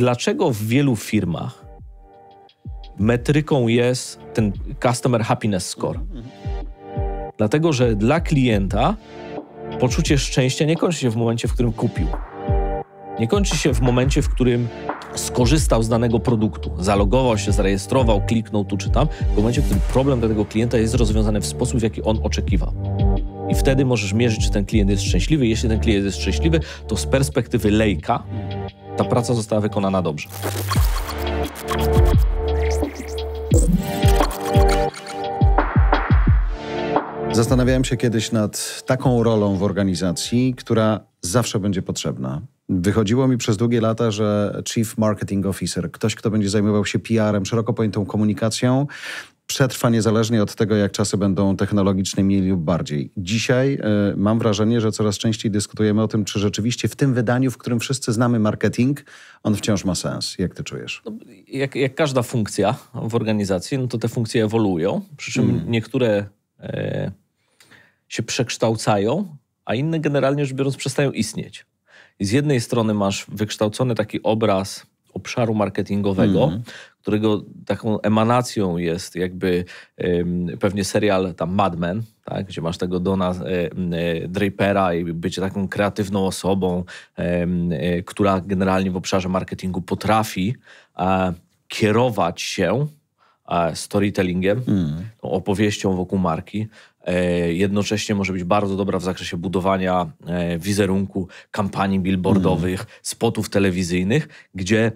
dlaczego w wielu firmach metryką jest ten Customer Happiness Score? Dlatego, że dla klienta poczucie szczęścia nie kończy się w momencie, w którym kupił. Nie kończy się w momencie, w którym skorzystał z danego produktu, zalogował się, zarejestrował, kliknął tu czy tam, w momencie, w którym problem dla tego klienta jest rozwiązany w sposób, w jaki on oczekiwał. I wtedy możesz mierzyć, czy ten klient jest szczęśliwy. Jeśli ten klient jest szczęśliwy, to z perspektywy lejka ta praca została wykonana dobrze. Zastanawiałem się kiedyś nad taką rolą w organizacji, która zawsze będzie potrzebna. Wychodziło mi przez długie lata, że Chief Marketing Officer, ktoś, kto będzie zajmował się PR-em, szeroko pojętą komunikacją, przetrwa niezależnie od tego, jak czasy będą technologicznie mniej lub bardziej. Dzisiaj y, mam wrażenie, że coraz częściej dyskutujemy o tym, czy rzeczywiście w tym wydaniu, w którym wszyscy znamy marketing, on wciąż ma sens. Jak ty czujesz? No, jak, jak, każda funkcja w organizacji, no to te funkcje ewoluują, przy czym mm. niektóre y, się przekształcają, a inne generalnie rzecz biorąc przestają istnieć. I z jednej strony masz wykształcony taki obraz obszaru marketingowego, mm którego taką emanacją jest jakby pewnie serial tam Mad Men, tak, gdzie masz tego Dona e, e, Drapera i bycie taką kreatywną osobą, e, która generalnie w obszarze marketingu potrafi kierować się storytellingiem, mm. opowieścią wokół marki. Jednocześnie może być bardzo dobra w zakresie budowania wizerunku, kampanii billboardowych, mm. spotów telewizyjnych, gdzie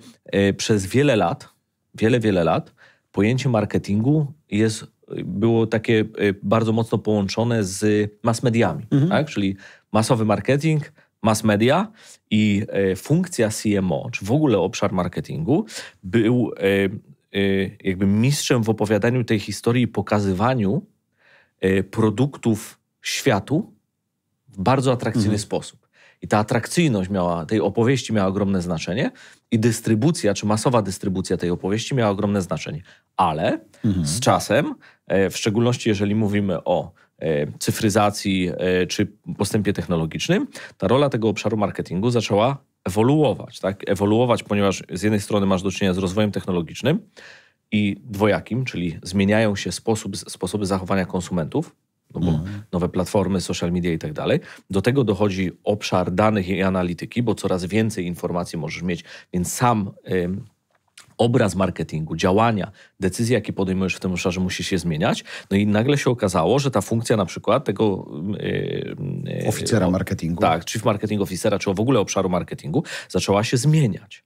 przez wiele lat wiele, wiele lat pojęcie marketingu jest, było takie y, bardzo mocno połączone z mass mediami, mhm. tak? czyli masowy marketing, mass media i y, funkcja CMO, czy w ogóle obszar marketingu, był y, jakby mistrzem w opowiadaniu tej historii i pokazywaniu produktów światu w bardzo atrakcyjny mhm. sposób. I ta atrakcyjność miała, tej opowieści miała ogromne znaczenie i dystrybucja, czy masowa dystrybucja tej opowieści miała ogromne znaczenie. Ale mhm. z czasem, e, w szczególności jeżeli mówimy o e, cyfryzacji e, czy postępie technologicznym, ta rola tego obszaru marketingu zaczęła ewoluować. Tak? Ewoluować, ponieważ z jednej strony masz do czynienia z rozwojem technologicznym i dwojakim, czyli zmieniają się sposób, sposoby zachowania konsumentów, no bo mhm. nowe platformy, social media i tak dalej. Do tego dochodzi obszar danych i analityki, bo coraz więcej informacji możesz mieć, więc sam obraz marketingu, działania, decyzje, jakie podejmujesz w tym obszarze, musi się zmieniać. No i nagle się okazało, że ta funkcja na przykład tego... Mm, e, mm, e, Oficera marketingu. Tak, chief marketing officera, czy w ogóle obszaru marketingu, zaczęła się zmieniać,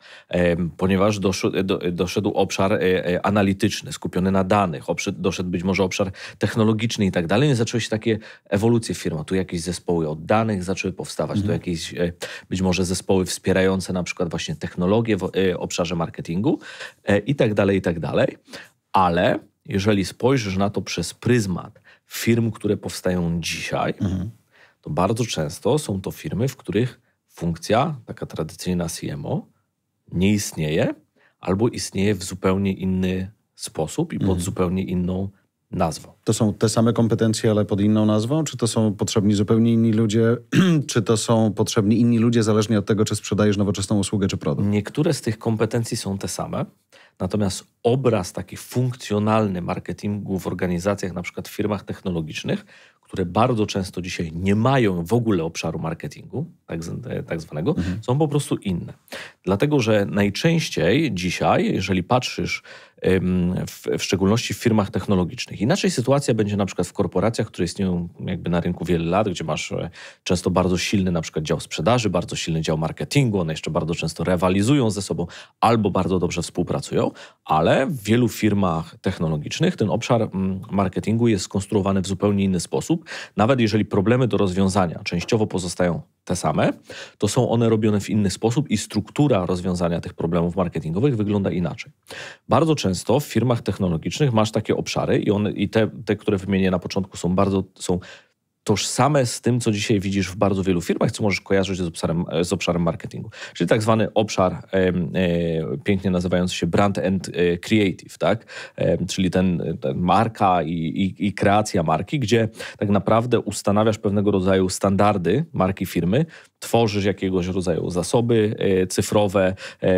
ponieważ doszedł, do, e, doszedł obszar analityczny, skupiony na danych, doszedł być może obszar technologiczny i tak dalej. No zaczęły się takie ewolucje firmy. Tu jakieś zespoły od danych zaczęły powstawać, mhm. tu jakieś być może zespoły wspierające na przykład właśnie technologię w obszarze marketingu. E, i tak dalej, i tak dalej. Ale jeżeli spojrzysz na to przez pryzmat firm, które powstają dzisiaj, mhm. to bardzo często są to firmy, w których funkcja, taka tradycyjna CMO, nie istnieje albo istnieje w zupełnie inny sposób i pod mhm. zupełnie inną nazwą. To są te same kompetencje, ale pod inną nazwą? Czy to są potrzebni zupełnie inni ludzie? czy to są potrzebni inni ludzie, zależnie od tego, czy sprzedajesz nowoczesną usługę czy produkt? Niektóre z tych kompetencji są te same, natomiast obraz taki funkcjonalny marketingu w organizacjach, na przykład w firmach technologicznych, które bardzo często dzisiaj nie mają w ogóle obszaru marketingu, tak, e, tak zwanego, mhm. są po prostu inne. Dlatego, że najczęściej dzisiaj, jeżeli patrzysz w, szczególności w firmach technologicznych. Inaczej sytuacja będzie na przykład w korporacjach, które istnieją jakby na rynku wiele lat, gdzie masz e, często bardzo silny na przykład dział sprzedaży, bardzo silny dział marketingu, one jeszcze bardzo często rywalizują ze sobą albo bardzo dobrze współpracują, ale w wielu firmach technologicznych ten obszar mm, marketingu jest skonstruowany w zupełnie inny sposób. Nawet jeżeli problemy do rozwiązania częściowo pozostają te same, to są one robione w inny sposób i struktura rozwiązania tych problemów marketingowych wygląda inaczej. Bardzo często w firmach technologicznych masz takie obszary i, one, i te, te, które wymienię na początku są bardzo są tożsame z tym, co dzisiaj widzisz w bardzo wielu firmach, co możesz kojarzyć z obszarem, e, z obszarem marketingu. Czyli tak zwany obszar e, e, pięknie nazywający się brand and e, creative, tak? E, czyli ten, ten marka i, i, i, kreacja marki, gdzie tak naprawdę ustanawiasz pewnego rodzaju standardy marki firmy, tworzysz jakiegoś rodzaju zasoby e, cyfrowe,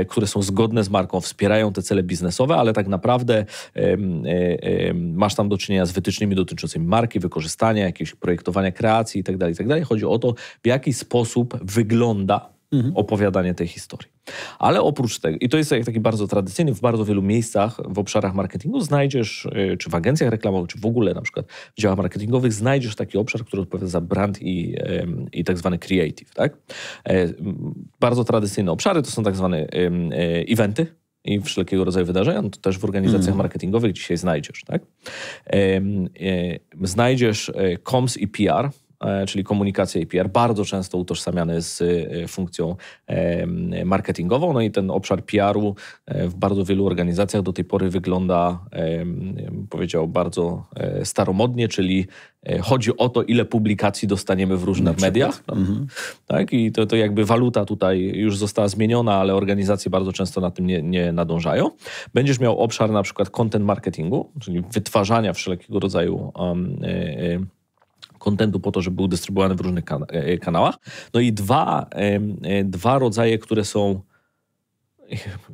które są zgodne z marką, wspierają te cele biznesowe, ale tak naprawdę masz tam do czynienia z wytycznymi dotyczącymi marki, wykorzystania, jakiegoś projektowania budowania kreacji itd., tak tak dalej Chodzi o to, w jaki sposób wygląda mhm. opowiadanie tej historii. Ale oprócz tego, i to jest taki bardzo tradycyjny, w bardzo wielu miejscach w obszarach marketingu znajdziesz, y, czy w agencjach reklamowych, czy w ogóle na przykład w działach marketingowych, znajdziesz taki obszar, który odpowiada za brand i, i tak zwany creative. Tak? E, bardzo tradycyjne obszary to są tak zwane e, eventy, i wszelkiego rodzaju wydarzeń, no to też w organizacjach mm. marketingowych dzisiaj znajdziesz. Tak? E, znajdziesz e, comms i PR, E, czyli komunikacja i PR, bardzo często utożsamiany z e, funkcją e, marketingową. No i ten obszar PR-u w bardzo wielu organizacjach do tej pory wygląda, powiedział, bardzo staromodnie, czyli chodzi o to, ile publikacji dostaniemy w różnych mediach. Mhm. Tak? I to, to jakby waluta tutaj już została zmieniona, ale organizacje bardzo często na tym nie, nie nadążają. Będziesz miał obszar na przykład content marketingu, czyli wytwarzania wszelkiego rodzaju um, y, y, kontentu po to, żeby był dystrybuowany w różnych kana e, e, kanałach. No i dwa, e, dwa rodzaje, które są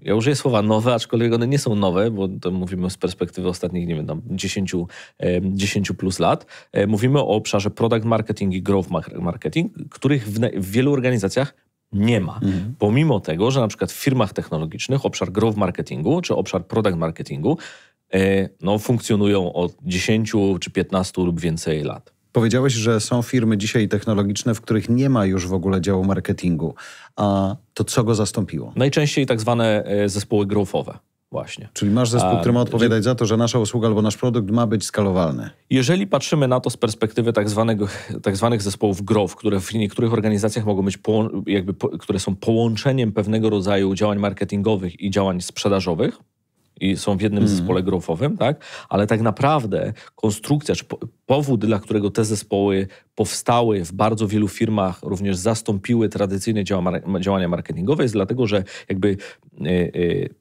ja użyję słowa nowe, aczkolwiek one nie są nowe, bo to mówimy z perspektywy ostatnich, nie wiem, tam 10, 10 plus lat. Mówimy o obszarze product marketing i growth marketing, których w, w wielu organizacjach nie ma. Mhm. Pomimo tego, że na przykład w firmach technologicznych obszar growth marketingu czy obszar product marketingu no, funkcjonują od 10 czy 15 lub więcej lat. Powiedziałeś, że są firmy dzisiaj technologiczne, w których nie ma już w ogóle działu marketingu. A to co go zastąpiło? Najczęściej tak zwane e, zespoły growthowe. Właśnie. Czyli masz zespół, który ma odpowiadać za to, że nasza usługa albo nasz produkt ma być skalowalny. Jeżeli patrzymy na to z perspektywy tak, zwanego, tak zwanych zespołów growth, które w niektórych organizacjach mogą być, jakby, które są połączeniem pewnego rodzaju działań marketingowych i działań sprzedażowych, i są w jednym mm. zespole growthowym, tak? ale tak naprawdę konstrukcja czy powód, dla którego te zespoły powstały w bardzo wielu firmach, również zastąpiły tradycyjne działania marketingowe, jest dlatego, że jakby e, e,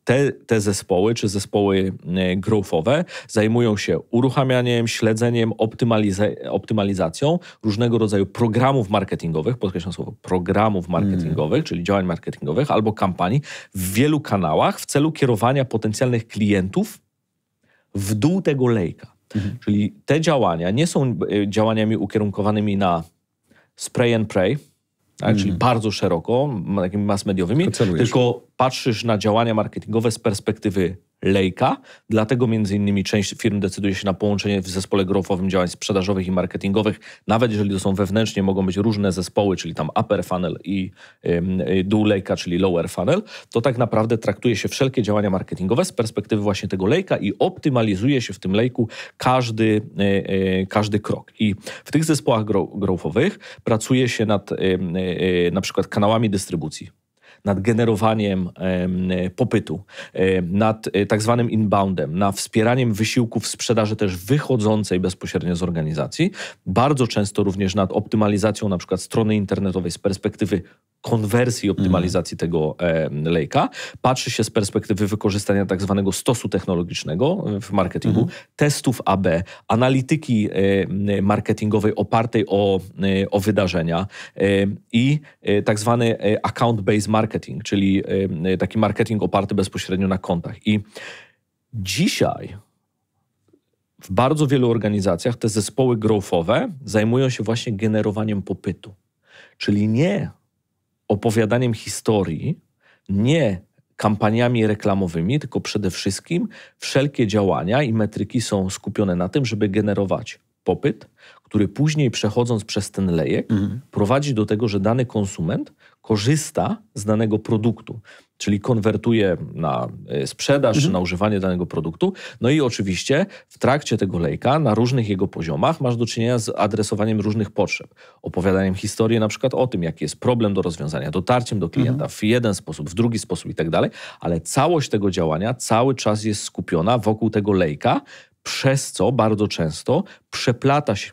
te, te zespoły, czy zespoły e, growthowe zajmują się uruchamianiem, śledzeniem, optymalizacją różnego rodzaju programów marketingowych, podkreślam słowo programów mm. marketingowych, czyli działań marketingowych albo kampanii w wielu kanałach w celu kierowania potencjalnych klientów w dół tego lejka. Mhm. Czyli te działania nie są e, działaniami ukierunkowanymi na spray and pray, tak, czyli mhm. bardzo szeroko, takimi mass mediowymi, tylko patrzysz na działania marketingowe z perspektywy lejka, dlatego między innymi część firm decyduje się na połączenie w zespole growowym działań sprzedażowych i marketingowych, nawet jeżeli to są wewnętrznie, mogą być różne zespoły, czyli tam upper funnel i y, dół lejka, czyli lower funnel, to tak naprawdę traktuje się wszelkie działania marketingowe z perspektywy właśnie tego lejka i optymalizuje się w tym lejku każdy, y, y, każdy krok. I w tych zespołach grow, pracuje się nad y, na przykład kanałami dystrybucji nad generowaniem popytu, nad e, tak zwanym inboundem, na wspieraniem wysiłków sprzedaży też wychodzącej bezpośrednio z organizacji, bardzo często również nad optymalizacją na przykład strony internetowej z perspektywy konwersji, optymalizacji tego e, lejka. Patrzy się z perspektywy wykorzystania tak zwanego stosu technologicznego w marketingu, mm. testów AB, analityki e, marketingowej opartej o, e, o wydarzenia i tak zwany account-based marketing, czyli taki marketing oparty bezpośrednio na kontach. I dzisiaj w bardzo wielu organizacjach te zespoły growthowe zajmują się właśnie generowaniem popytu. Czyli nie opowiadaniem historii, nie kampaniami reklamowymi, tylko przede wszystkim wszelkie działania i metryki są skupione na tym, żeby generować popyt, który później przechodząc przez ten lejek mhm. prowadzi do tego, że dany konsument korzysta z danego produktu czyli konwertuje na e, sprzedaż, mhm. na używanie danego produktu. No i oczywiście w trakcie tego lejka, na różnych jego poziomach, masz do czynienia z adresowaniem różnych potrzeb, opowiadaniem historii na przykład o tym, jaki jest problem do rozwiązania, dotarciem do klienta mhm. w jeden sposób, w drugi sposób i tak dalej, ale całość tego działania cały czas jest skupiona wokół tego lejka, przez co bardzo często przeplata się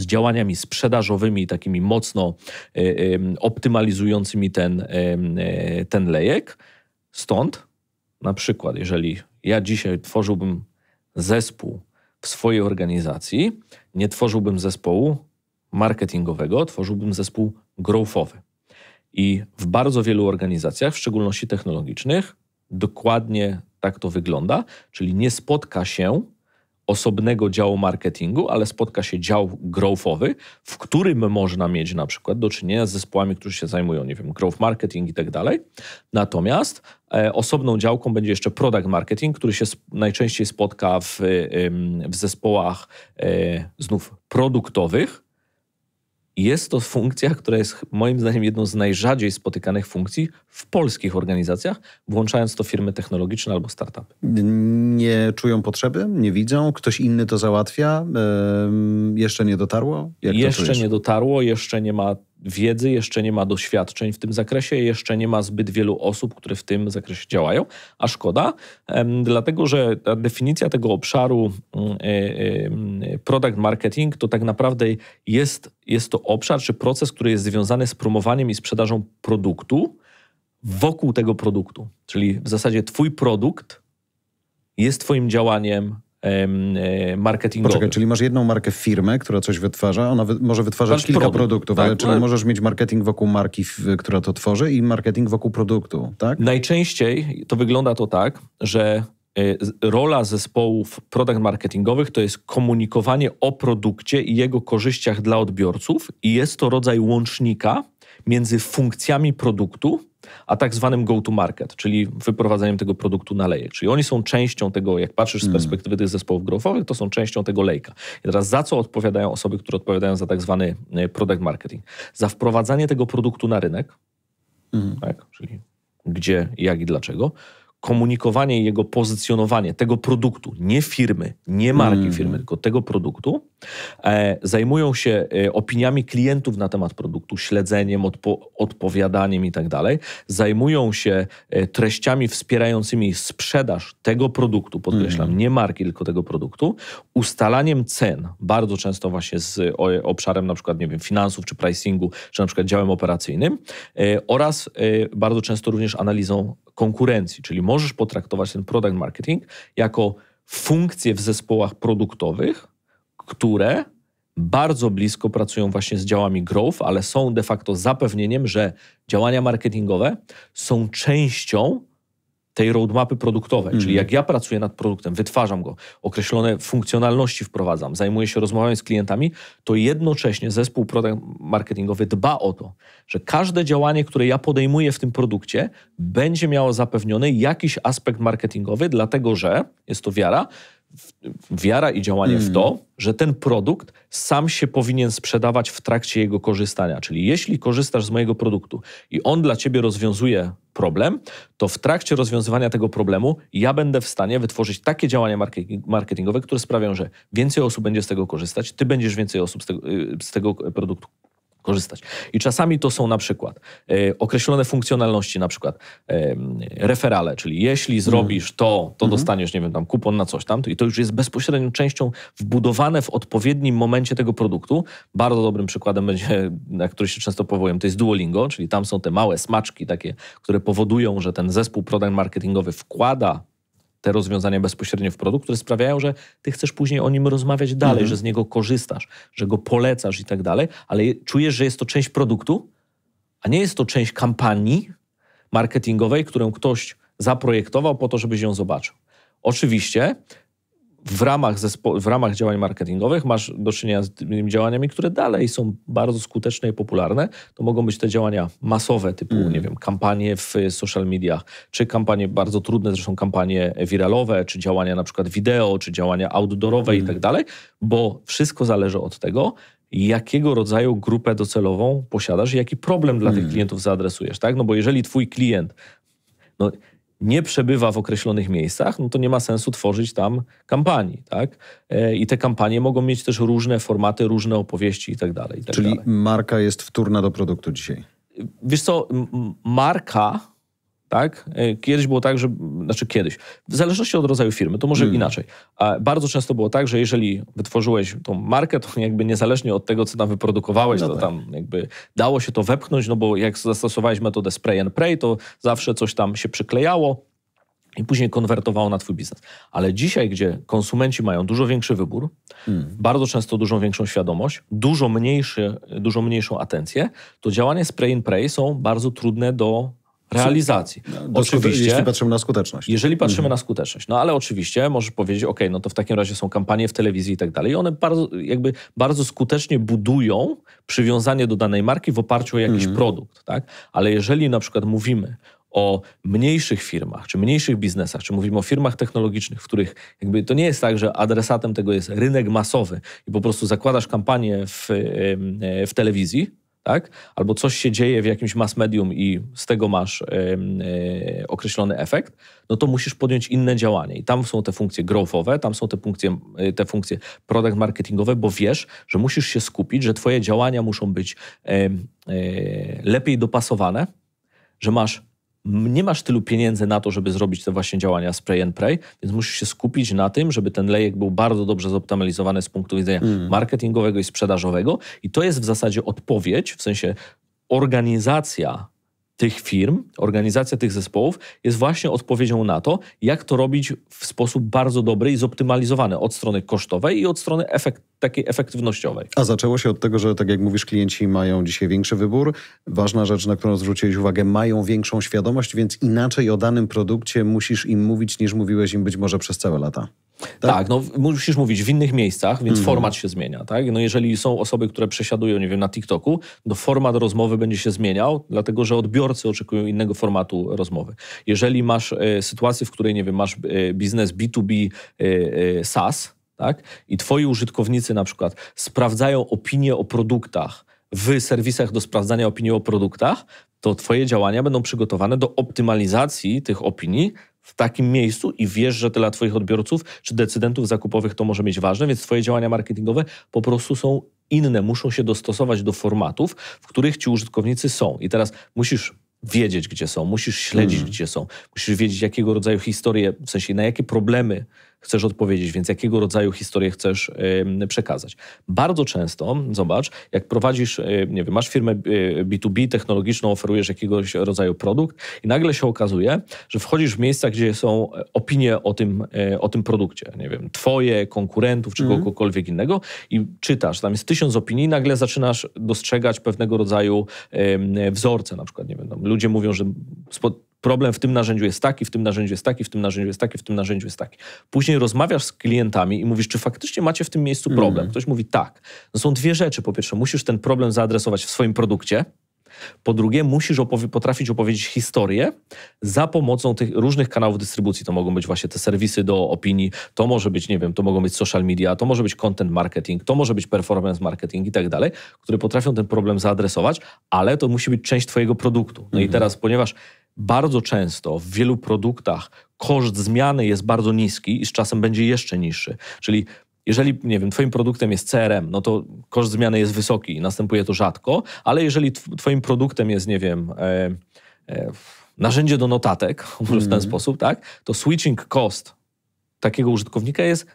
z działaniami sprzedażowymi, takimi mocno e, e, optymalizującymi ten, e, ten lejek. Stąd na przykład, jeżeli ja dzisiaj tworzyłbym zespół w swojej organizacji, nie tworzyłbym zespołu marketingowego, tworzyłbym zespół growthowy. I w bardzo wielu organizacjach, w szczególności technologicznych, dokładnie tak to wygląda, czyli nie spotka się osobnego działu marketingu, ale spotka się dział growthowy, w którym można mieć na przykład do czynienia z zespołami, którzy się zajmują, nie wiem, growth marketing i tak dalej. Natomiast e, osobną działką będzie jeszcze product marketing, który się najczęściej spotka w, w zespołach e, znów produktowych, jest to funkcja, która jest moim zdaniem jedną z najrzadziej spotykanych funkcji w polskich organizacjach, włączając to firmy technologiczne albo startupy. Nie czują potrzeby, nie widzą, ktoś inny to załatwia, yy, jeszcze nie dotarło? Jak jeszcze nie dotarło, jeszcze nie ma wiedzy, jeszcze nie ma doświadczeń w tym zakresie, jeszcze nie ma zbyt wielu osób, które w tym zakresie działają, a szkoda, dlatego że ta definicja tego obszaru mm, e, e, mm, product marketing to tak naprawdę jest, jest to obszar czy proces, który jest związany z promowaniem i sprzedażą produktu wokół tego produktu. Czyli w zasadzie twój produkt jest twoim działaniem E, marketingowy. Poczekaj, czyli masz jedną markę firmę, która coś wytwarza, ona wy może wytwarzać kilka produkt, produktów, tak, ale czyli tak. możesz mieć marketing wokół marki, która to tworzy i marketing wokół produktu, tak? Najczęściej to wygląda to tak, że e, rola zespołów product marketingowych to jest komunikowanie o produkcie i jego korzyściach dla odbiorców i jest to rodzaj łącznika między funkcjami produktu a tak zwanym go-to-market, czyli wyprowadzeniem tego produktu na lejek. Czyli oni są częścią tego, jak patrzysz z hmm. perspektywy tych zespołów grofowych, to są częścią tego lejka. I teraz za co odpowiadają osoby, które odpowiadają za tak zwany e, product marketing? Za wprowadzanie tego produktu na rynek, hmm. tak? czyli gdzie, jak i dlaczego komunikowanie i jego pozycjonowanie tego produktu, nie firmy, nie marki mm. firmy, tylko tego produktu. E, zajmują się e, opiniami klientów na temat produktu, śledzeniem, odpo odpowiadaniem i tak dalej. Zajmują się e, treściami wspierającymi sprzedaż tego produktu, podkreślam, mm. nie marki, tylko tego produktu, ustalaniem cen, bardzo często właśnie z o, obszarem na przykład, nie wiem, finansów czy pricingu, czy na przykład działem operacyjnym e, oraz e, bardzo często również analizą konkurencji, czyli możesz potraktować ten product marketing jako funkcję w zespołach produktowych, które bardzo blisko pracują właśnie z działami growth, ale są de facto zapewnieniem, że działania marketingowe są częścią tej roadmapy produktowej, czyli mhm. jak ja pracuję nad produktem, wytwarzam go, określone funkcjonalności wprowadzam, zajmuję się rozmowami z klientami, to jednocześnie zespół marketingowy dba o to, że każde działanie, które ja podejmuję w tym produkcie, będzie miało zapewniony jakiś aspekt marketingowy, dlatego że jest to wiara, wiara i działanie mm. w to, hmm. że ten produkt sam się powinien sprzedawać w trakcie jego korzystania. Czyli jeśli korzystasz z mojego produktu i on dla ciebie rozwiązuje problem, to w trakcie rozwiązywania tego problemu ja będę w stanie wytworzyć takie działania marketingowe, które sprawią, że więcej osób będzie z tego korzystać, ty będziesz więcej osób z tego, y, z tego produktu korzystać. I czasami to są na przykład y, określone funkcjonalności, na przykład y, referale, czyli jeśli mhm. zrobisz to, to mhm. dostaniesz, nie wiem, tam kupon na coś tam, to, i to już jest bezpośrednią częścią wbudowane w odpowiednim momencie tego produktu. Bardzo dobrym przykładem będzie, na który się często powołuję, to jest Duolingo, czyli tam są te małe smaczki takie, które powodują, że ten zespół product marketingowy wkłada te rozwiązania bezpośrednio w produkt, które sprawiają, że ty chcesz później o nim rozmawiać dalej, mhm. że z niego korzystasz, że go polecasz i tak dalej, ale czujesz, że jest to część produktu, a nie jest to część kampanii marketingowej, którą ktoś zaprojektował po to, żebyś ją zobaczył. Oczywiście w ramach, zespo- w ramach działań marketingowych masz do czynienia z tymi działaniami, które dalej są bardzo skuteczne i popularne. To mogą być te działania masowe, typu, mm. nie wiem, kampanie w social mediach, czy kampanie bardzo trudne, zresztą kampanie wiralowe, czy działania na przykład wideo, czy działania outdoorowe mm. i tak mm. dalej, bo wszystko zależy od tego, jakiego rodzaju grupę docelową posiadasz i jaki problem dla mm. tych klientów zaadresujesz, tak? No bo jeżeli twój klient no, nie przebywa w określonych miejscach, no to nie ma sensu tworzyć tam kampanii, tak? E, I te kampanie mogą mieć też różne formaty, różne opowieści i tak dalej. Tak Czyli marka jest wtórna do produktu dzisiaj? Wiesz co, marka tak? E, kiedyś było tak, że, znaczy kiedyś, w zależności od rodzaju firmy, to może hmm. inaczej. A bardzo często było tak, że jeżeli wytworzyłeś tą markę, to jakby niezależnie od tego, co tam wyprodukowałeś, no to tak. tam jakby dało się to wepchnąć, no bo jak zastosowałeś metodę spray and pray, to zawsze coś tam się przyklejało, i później konwertowało na Twój biznes. Ale dzisiaj, gdzie konsumenci mają dużo większy wybór, hmm. bardzo często dużo większą świadomość, dużo, mniejszy, dużo mniejszą atencję, to działania spray and pray są bardzo trudne do realizacji. No, oczywiście, jeśli patrzymy na skuteczność. Jeżeli patrzymy mhm. na skuteczność. No ale oczywiście możesz powiedzieć, ok, no to w takim razie są kampanie w telewizji i tak dalej. I one bardzo, jakby bardzo skutecznie budują przywiązanie do danej marki w oparciu o jakiś mhm. produkt. Tak? Ale jeżeli na przykład mówimy o mniejszych firmach, czy mniejszych biznesach, czy mówimy o firmach technologicznych, w których jakby to nie jest tak, że adresatem tego jest rynek masowy i po prostu zakładasz kampanię w, e, w telewizji, tak? Albo coś się dzieje w jakimś mass medium i z tego masz yy, określony efekt, no to musisz podjąć inne działanie. I tam są te funkcje growthowe, tam są te funkcje, yy, te funkcje product marketingowe, bo wiesz, że musisz się skupić, że twoje działania muszą być yy, lepiej dopasowane, że masz nie masz tylu pieniędzy na to, żeby zrobić te właśnie działania spray and pray, więc musisz się skupić na tym, żeby ten lejek był bardzo dobrze zoptymalizowany z punktu widzenia mm. marketingowego i sprzedażowego. I to jest w zasadzie odpowiedź, w sensie organizacja tych firm, organizacja tych zespołów jest właśnie odpowiedzią na to, jak to robić w sposób bardzo dobry i zoptymalizowany od strony kosztowej i od strony efekt, takiej efektywnościowej. A zaczęło się od tego, że tak jak mówisz, klienci mają dzisiaj większy wybór. Ważna rzecz, na którą zwróciłeś uwagę, mają większą świadomość, więc inaczej o danym produkcie musisz im mówić, niż mówiłeś im być może przez całe lata. Tak? tak? no musisz mówić w innych miejscach, więc mhm. format się zmienia, tak? No jeżeli są osoby, które przesiadują, nie wiem, na TikToku, to format rozmowy będzie się zmieniał, dlatego że odbiorcy oczekują innego formatu rozmowy. Jeżeli masz e, sytuację, w której, nie wiem, masz e, biznes B2B e, SaaS, tak? I twoi użytkownicy na przykład sprawdzają opinie o produktach w serwisach do sprawdzania opinii o produktach, to twoje działania będą przygotowane do optymalizacji tych opinii w takim miejscu i wiesz, że dla Twoich odbiorców czy decydentów zakupowych to może mieć ważne, więc Twoje działania marketingowe po prostu są inne, muszą się dostosować do formatów, w których ci użytkownicy są. I teraz musisz wiedzieć, gdzie są, musisz śledzić, hmm. gdzie są, musisz wiedzieć, jakiego rodzaju historie, w sensie na jakie problemy chcesz odpowiedzieć, więc jakiego rodzaju historię chcesz przekazać. Bardzo często, zobacz, jak prowadzisz, e, nie wiem, masz firmę B2B e, technologiczną, oferujesz jakiegoś rodzaju produkt i nagle się okazuje, że wchodzisz w miejsca, gdzie są e, opinie o tym, o tym produkcie, nie wiem, twoje, konkurentów czy mm. kogokolwiek innego i czytasz, tam jest tysiąc opinii nagle zaczynasz dostrzegać pewnego rodzaju wzorce, na przykład, nie wiem, ludzie mówią, że problem w tym narzędziu jest taki, w tym narzędziu jest taki, w tym narzędziu jest taki, w tym narzędziu jest taki. Później rozmawiasz z klientami i mówisz, czy faktycznie macie w tym miejscu mhm. problem. Mm. Ktoś mówi tak. No są dwie rzeczy. Po pierwsze, musisz ten problem zaadresować w swoim produkcie. Po drugie, musisz opowie potrafić opowiedzieć historię za pomocą tych różnych kanałów dystrybucji. To mogą być właśnie te serwisy do opinii, to może być, nie wiem, to mogą być social media, to może być content marketing, to może być performance marketing i tak dalej, które potrafią ten problem zaadresować, ale to musi być część Twojego produktu. No i mhm. teraz, ponieważ bardzo często w wielu produktach koszt zmiany jest bardzo niski i z czasem będzie jeszcze niższy. Czyli jeżeli, nie wiem, twoim produktem jest CRM, no to koszt zmiany jest wysoki i następuje to rzadko, ale jeżeli twoim produktem jest, nie wiem, e, e, narzędzie do notatek, mm. w ten mhm. sposób, tak, to switching cost takiego użytkownika jest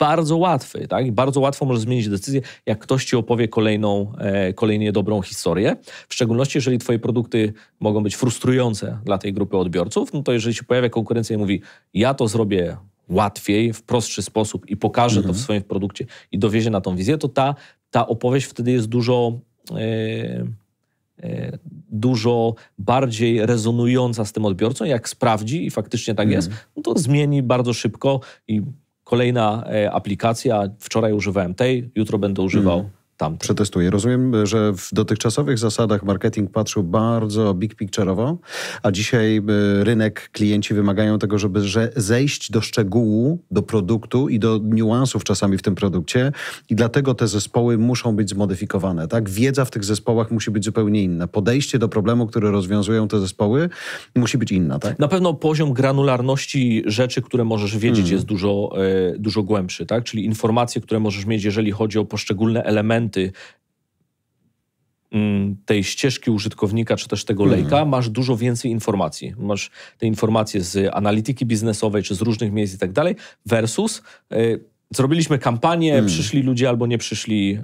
bardzo łatwy, tak? bardzo łatwo możesz zmienić decyzję, jak ktoś ci opowie kolejną, e, kolejnie dobrą historię. W szczególności, jeżeli twoje produkty mogą być frustrujące dla tej grupy odbiorców, no to jeżeli się pojawia konkurencja i mówi, ja to zrobię łatwiej, w prostszy sposób i pokażę mhm. to w mhm. swoim produkcie i dowiezie na tą wizję, to ta, ta opowieść wtedy jest dużo... E, e, dużo bardziej rezonująca z tym odbiorcą, jak sprawdzi i faktycznie tak mm. jest, no to zmieni bardzo szybko i Kolejna e, aplikacja, wczoraj używałem tej, jutro będę używał mhm tam. Przetestuję. Rozumiem, że w dotychczasowych zasadach marketing patrzył bardzo big picture'owo, a dzisiaj e, rynek, klienci wymagają tego, żeby zejść do szczegółu, do produktu i do niuansów czasami w tym produkcie i dlatego te zespoły muszą być zmodyfikowane. Tak? Wiedza w tych zespołach musi być zupełnie inna. Podejście do problemu, który rozwiązują te zespoły musi być inna. Tak? Na pewno poziom granularności rzeczy, które możesz wiedzieć hmm. jest dużo, e, dużo głębszy. Tak? Czyli informacje, które możesz mieć, jeżeli chodzi o poszczególne elementy elementy mm, tej ścieżki użytkownika, czy też tego mhm. lejka, masz dużo więcej informacji. Masz te informacje z analityki biznesowej, czy z różnych miejsc i tak dalej, versus y, zrobiliśmy kampanię, mhm. przyszli ludzie albo nie przyszli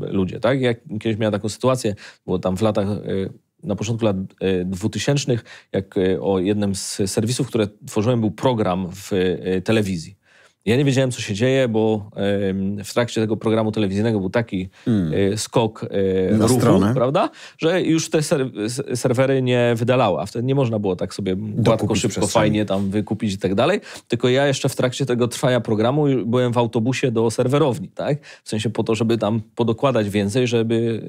y, ludzie, tak? Ja kiedyś miałem taką sytuację, było tam w latach... Y, na początku lat 2000, jak o jednym z serwisów, które tworzyłem, był program w telewizji. Ja nie wiedziałem, co się dzieje, bo w trakcie tego programu telewizyjnego był taki hmm. e, skok e, Na ruchu, stronę. prawda? Że już te ser serwery nie wydalała. Wtedy nie można było tak sobie gładko, szybko, fajnie tam wykupić i tak dalej. Tylko ja jeszcze w trakcie tego trwania programu byłem w autobusie do serwerowni, tak? W sensie po to, żeby tam podokładać więcej, żeby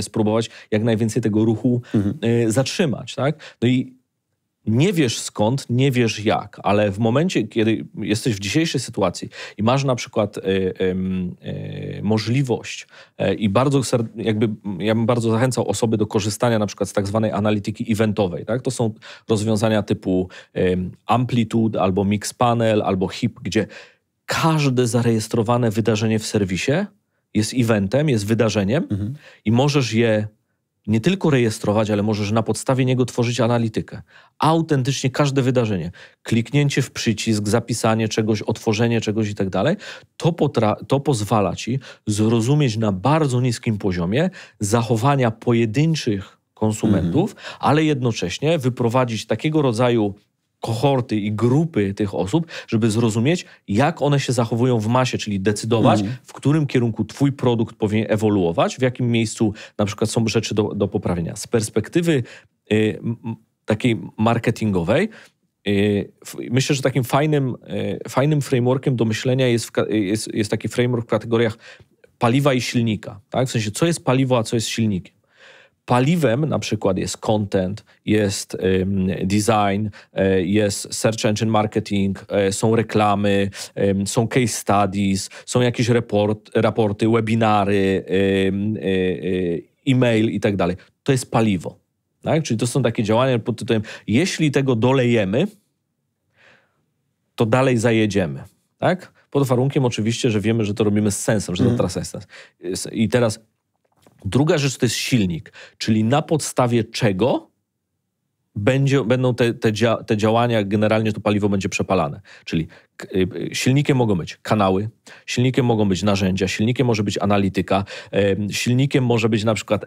spróbować jak najwięcej tego ruchu -hmm. zatrzymać, tak? No i nie wiesz skąd, nie wiesz jak, ale w momencie, kiedy jesteś w dzisiejszej sytuacji i masz na przykład y, y, y, możliwość e, i bardzo jakby, ja bym bardzo zachęcał osoby do korzystania na przykład z tak zwanej analityki eventowej, tak? To są rozwiązania typu e, Amplitude albo Mixpanel albo HIP, gdzie każde zarejestrowane wydarzenie w serwisie jest eventem, jest wydarzeniem mhm. i możesz je nie tylko rejestrować, ale możesz na podstawie niego tworzyć analitykę. Autentycznie każde wydarzenie, kliknięcie w przycisk, zapisanie czegoś, otworzenie czegoś i tak dalej, to pozwala ci zrozumieć na bardzo niskim poziomie zachowania pojedynczych konsumentów, mhm. ale jednocześnie wyprowadzić takiego rodzaju kohorty i grupy tych osób, żeby zrozumieć, jak one się zachowują w masie, czyli decydować, mm. w którym kierunku Twój produkt powinien ewoluować, w jakim miejscu na przykład są rzeczy do, do poprawienia. Z perspektywy y, takiej marketingowej, y, Myślę, że takim fajnym, y, fajnym frameworkiem do myślenia jest, w, y, jest, jest taki framework w kategoriach paliwa i silnika. Tak? W sensie, co jest paliwo, a co jest silnikiem. Paliwem na przykład jest content, jest design, e, jest search engine marketing, e, są reklamy, są case studies, są jakieś report, raporty, webinary, e, e-mail i tak dalej. To jest paliwo. Tak? Czyli to są takie działania pod tytułem, jeśli tego dolejemy, to dalej zajedziemy. Tak? Pod warunkiem oczywiście, że wiemy, że to robimy z sensem, że to mm. trasa jest sens. I teraz Druga rzecz to jest silnik, czyli na podstawie czego będzie, będą te, te, dzia, te działania, generalnie to paliwo będzie przepalane. Czyli Y, silnikiem mogą być kanały, silnikiem mogą być narzędzia, silnikiem może być analityka, silnikiem może być na przykład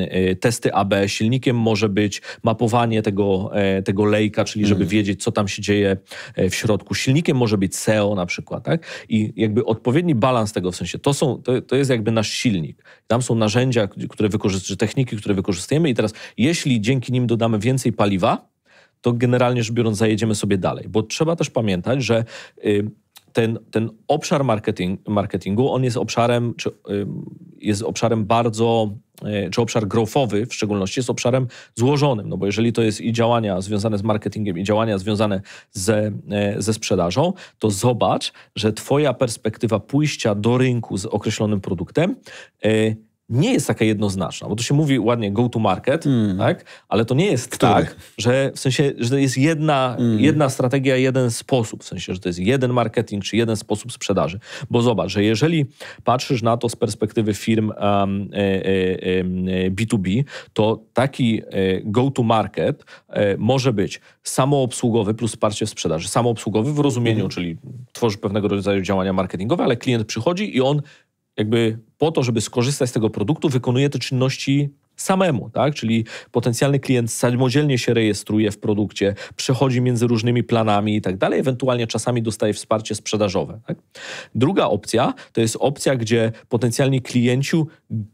e, testy AB, silnikiem może być mapowanie tego, e, tego lejka, czyli żeby mm. wiedzieć, co tam się dzieje e, w środku. Silnikiem może być SEO na przykład, tak? I jakby odpowiedni balans tego w sensie, to, są, to, to jest jakby nasz silnik. Tam są narzędzia, które wykorzystujemy, techniki, które wykorzystujemy i teraz jeśli dzięki nim dodamy więcej paliwa, to generalnie rzecz biorąc zajedziemy sobie dalej. Bo trzeba też pamiętać, że y, ten, ten obszar marketing, marketingu, on jest obszarem, czy, y, jest obszarem bardzo, y, czy obszar growthowy w szczególności jest obszarem złożonym, no bo jeżeli to jest i działania związane z marketingiem, i działania związane ze, e, ze sprzedażą, to zobacz, że twoja perspektywa pójścia do rynku z określonym produktem nie jest taka jednoznaczna, bo to się mówi ładnie go to market, mm. tak? ale to nie jest Który? tak, że w sensie, że to jest jedna, mm. jedna strategia, jeden sposób, w sensie, że to jest jeden marketing czy jeden sposób sprzedaży. Bo zobacz, że jeżeli patrzysz na to z perspektywy firm um, y, y, y, B2B, to taki e, go to market e, może być samoobsługowy plus wsparcie w sprzedaży. Samoobsługowy w rozumieniu, mm. czyli tworzy pewnego rodzaju działania marketingowe, ale klient przychodzi i on jakby po to, żeby skorzystać z tego produktu, wykonuje te czynności samemu, tak? Czyli potencjalny klient samodzielnie się rejestruje w produkcie, przechodzi między różnymi planami i tak dalej, ewentualnie czasami dostaje wsparcie sprzedażowe. Tak? Druga opcja to jest opcja, gdzie potencjalni klienci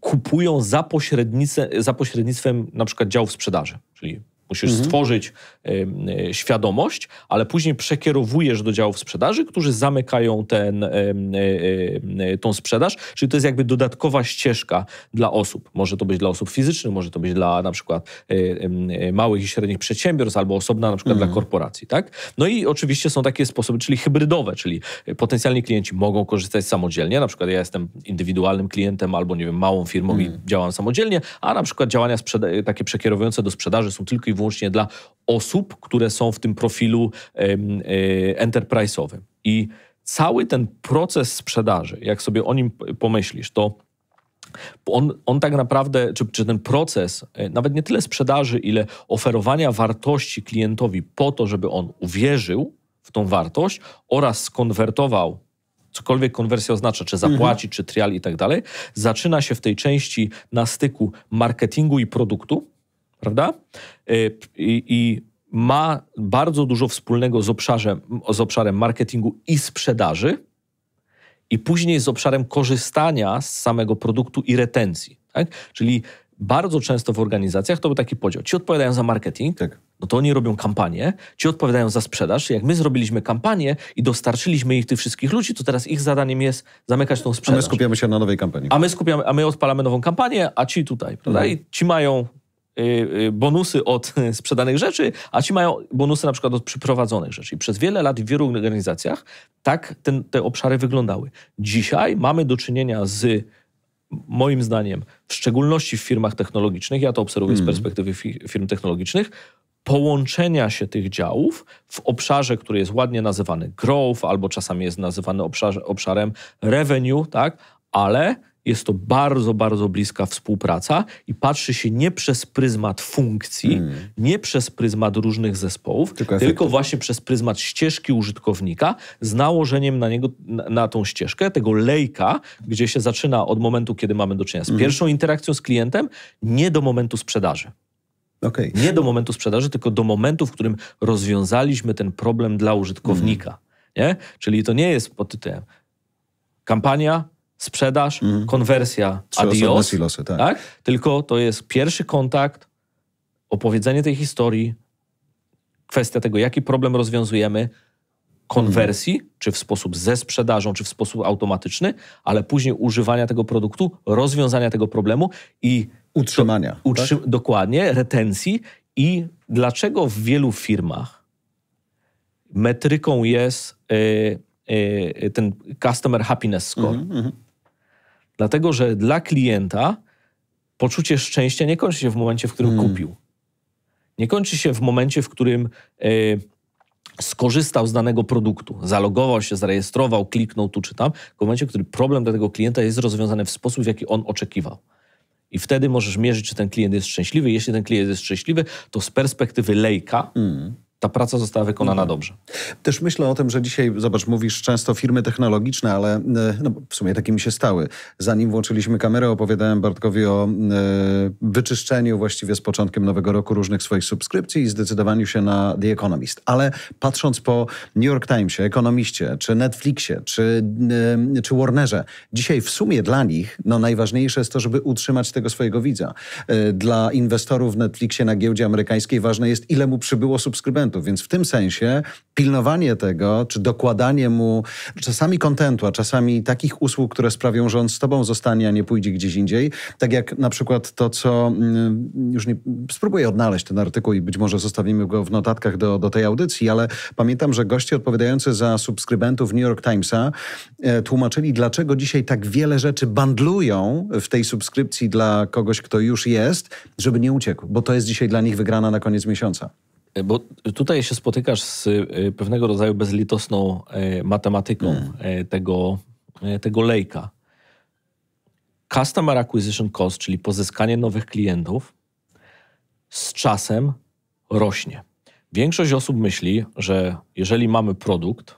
kupują za, pośrednictwem, za pośrednictwem na przykład działów sprzedaży, czyli Musisz mhm. stworzyć y, y, świadomość, ale później przekierowujesz do działów sprzedaży, którzy zamykają ten, y, y, y, tą sprzedaż. Czyli to jest jakby dodatkowa ścieżka dla osób. Może to być dla osób fizycznych, może to być dla na przykład y, małych i średnich przedsiębiorstw, albo osobna na przykład mhm. dla korporacji. Tak? No i oczywiście są takie sposoby, czyli hybrydowe, czyli potencjalni klienci mogą korzystać samodzielnie. Na przykład ja jestem indywidualnym klientem albo nie wiem, małą firmą mhm. i działam samodzielnie, a na przykład działania takie przekierowujące do sprzedaży są tylko i wyłącznie dla osób, które są w tym profilu e, enterprise'owym. I cały ten proces sprzedaży, jak sobie o nim pomyślisz, to on, on tak naprawdę, czy, czy ten proces, e, nawet nie tyle sprzedaży, ile oferowania wartości klientowi po to, żeby on uwierzył w tą wartość oraz skonwertował cokolwiek konwersja oznacza, czy mhm. zapłaci, mhm. czy trial i tak dalej, zaczyna się w tej części na styku marketingu i produktu, prawda? Y, I, i ma bardzo dużo wspólnego z obszarem, z obszarem marketingu i sprzedaży, i później z obszarem korzystania z samego produktu i retencji. Tak? Czyli bardzo często w organizacjach to był taki podział. Ci odpowiadają za marketing, tak. no to oni robią kampanię, ci odpowiadają za sprzedaż. Jak my zrobiliśmy kampanię i dostarczyliśmy ich tych wszystkich ludzi, to teraz ich zadaniem jest zamykać tą sprzedaż. A my skupiamy się na nowej kampanii. A my, skupiamy, a my odpalamy nową kampanię, a ci tutaj, prawda? Mhm. I ci mają Y, y, bonusy od sprzedanych rzeczy, a ci mają bonusy na przykład od przyprowadzonych rzeczy. I przez wiele lat w wielu organizacjach tak ten, te obszary wyglądały. Dzisiaj mamy do czynienia z moim zdaniem, w szczególności w firmach technologicznych, ja to obserwuję z mhm. perspektywy firm technologicznych, połączenia się tych działów w obszarze, który jest ładnie nazywany growth, albo czasami jest nazywany obszar, obszarem revenue, tak? ale jest to bardzo, bardzo bliska współpraca i patrzy się nie przez pryzmat funkcji, mm. nie przez pryzmat różnych zespołów, tylko, tylko właśnie przez pryzmat ścieżki użytkownika z nałożeniem na niego, na, na, tą ścieżkę, tego lejka, gdzie się zaczyna od momentu, kiedy mamy do czynienia z mhm. pierwszą interakcją z klientem, nie do momentu sprzedaży. Okay. Nie do momentu sprzedaży, tylko do momentu, w którym rozwiązaliśmy ten problem dla użytkownika. Mm. Nie? Czyli to nie jest pod tytułem kampania, sprzedaż, mm. konwersja, Trzy adios. Silosy, tak. tak. Tylko to jest pierwszy kontakt, opowiedzenie tej historii, kwestia tego, jaki problem rozwiązujemy, konwersji, mm. czy w sposób ze sprzedażą, czy w sposób automatyczny, ale później używania tego produktu, rozwiązania tego problemu i utrzymania. Do, utrzy tak? Dokładnie, retencji i dlaczego w wielu firmach metryką jest y, y, ten Customer Happiness Score. Mm -hmm, Dlatego, że dla klienta poczucie szczęścia nie kończy się w momencie, w którym hmm. kupił. Nie kończy się w momencie, w którym e, skorzystał z danego produktu, zalogował się, zarejestrował, kliknął tu czy tam, w momencie, w którym problem dla tego klienta jest rozwiązany w sposób, w jaki on oczekiwał. I wtedy możesz mierzyć, czy ten klient jest szczęśliwy. Jeśli ten klient jest szczęśliwy, to z perspektywy lejka mm ta praca została wykonana mhm. dobrze. Też myślę o tym, że dzisiaj, zobacz, mówisz często firmy technologiczne, ale e, no, w sumie takimi się stały. Zanim włączyliśmy kamerę, opowiadałem Bartkowi o e, wyczyszczeniu właściwie z początkiem nowego roku różnych swoich subskrypcji i zdecydowaniu się na The Economist. Ale patrząc po New York Timesie, Ekonomiście, czy Netflixie, czy, e, czy Warnerze, dzisiaj w sumie dla nich no, najważniejsze jest to, żeby utrzymać tego swojego widza. dla inwestorów w Netflixie na giełdzie amerykańskiej ważne jest, ile mu przybyło subskrybentów więc w tym sensie pilnowanie tego, czy dokładanie mu czasami kontentu, a czasami takich usług, które sprawią, że on z tobą zostanie, a nie pójdzie gdzieś indziej. Tak jak na przykład to, co mm, już nie spróbuję odnaleźć ten artykuł i być może zostawimy go w notatkach do, do tej audycji, ale pamiętam, że goście odpowiadający za subskrybentów New York Timesa e, tłumaczyli, dlaczego dzisiaj tak wiele rzeczy bandlują w tej subskrypcji dla kogoś, kto już jest, żeby nie uciekł, bo to jest dzisiaj dla nich wygrana na koniec miesiąca. E, bo tutaj się spotykasz z e, pewnego rodzaju bezlitosną e, matematyką hmm. tego, tego lejka. Customer acquisition cost, czyli pozyskanie nowych klientów, z czasem rośnie. Większość osób myśli, że jeżeli mamy produkt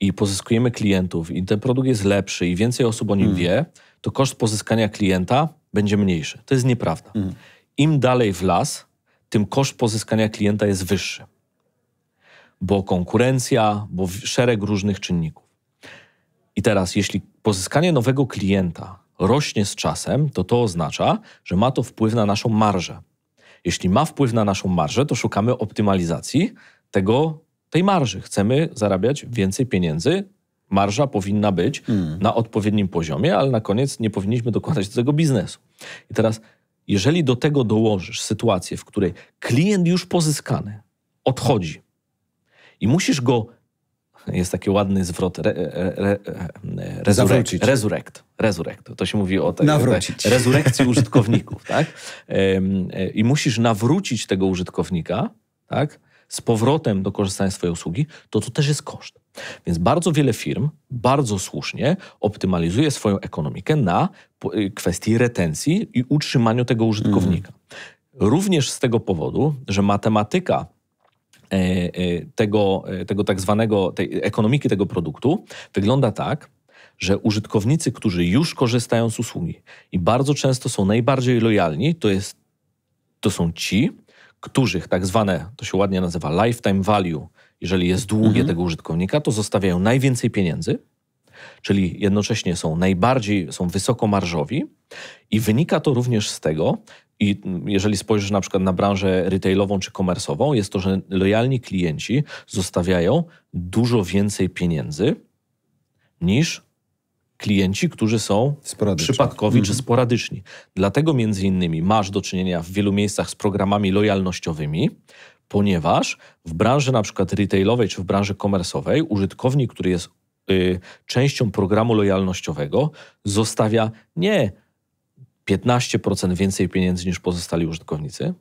i pozyskujemy klientów, i ten produkt jest lepszy, i więcej osób o nim hmm. wie, to koszt pozyskania klienta będzie mniejszy. To jest nieprawda. Hmm. Im dalej w las, tym koszt pozyskania klienta jest wyższy. Bo konkurencja, bo szereg różnych czynników. I teraz, jeśli pozyskanie nowego klienta rośnie z czasem, to to oznacza, że ma to wpływ na naszą marżę. Jeśli ma wpływ na naszą marżę, to szukamy optymalizacji tego, tej marży. Chcemy zarabiać więcej pieniędzy. Marża powinna być hmm. na odpowiednim poziomie, ale na koniec nie powinniśmy dokładać do tego biznesu. I teraz jeżeli do tego dołożysz sytuację, w której klient już pozyskany odchodzi i musisz go, jest taki ładny zwrot, re, e, e, re, e, resurrect, resurrect, resurrect, to się mówi o tak, nawrócić. rezurekcji użytkowników, tak? I musisz nawrócić tego użytkownika, tak? z powrotem do korzystania z Twojej usługi, to to też jest koszt. Więc bardzo wiele firm bardzo słusznie optymalizuje swoją ekonomikę na y, kwestii retencji i utrzymaniu tego użytkownika. Również z tego powodu, że matematyka e, e, tego, e, tego tak zwanego, tej ekonomiki tego produktu wygląda tak, że użytkownicy, którzy już korzystają z usługi i bardzo często są najbardziej lojalni, to, jest, to są ci, których tak zwane, to się ładnie nazywa lifetime value, jeżeli jest długie mhm. tego użytkownika, to zostawiają najwięcej pieniędzy, czyli jednocześnie są najbardziej, są wysokomarżowi i wynika to również z tego, i jeżeli spojrzysz na przykład na branżę retailową czy komersową, jest to, że lojalni klienci zostawiają dużo więcej pieniędzy niż klienci, którzy są przypadkowi mhm. czy sporadyczni. Dlatego między innymi masz do czynienia w wielu miejscach z programami lojalnościowymi, ponieważ w branży na przykład retailowej czy w branży komersowej użytkownik, który jest y, częścią programu lojalnościowego, zostawia nie 15% więcej pieniędzy niż pozostali użytkownicy,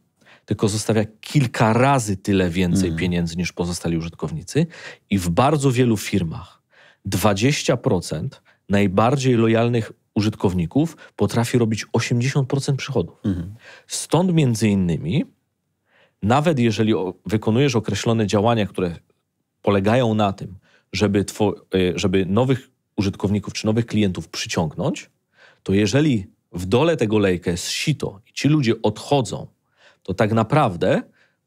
tylko zostawia kilka razy tyle więcej mhm. pieniędzy niż pozostali użytkownicy i w bardzo wielu firmach 20% najbardziej lojalnych użytkowników potrafi robić 80% przychodów. Mhm. Stąd między innymi, nawet jeżeli wykonujesz określone działania, które polegają na tym, żeby, e, żeby nowych użytkowników czy nowych klientów przyciągnąć, to jeżeli w dole tego lejka jest sito i ci ludzie odchodzą, to tak naprawdę